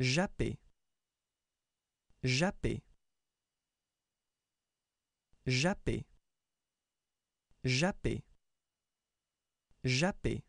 Jappé, Jappé, Jappé, Jappé, Jappé.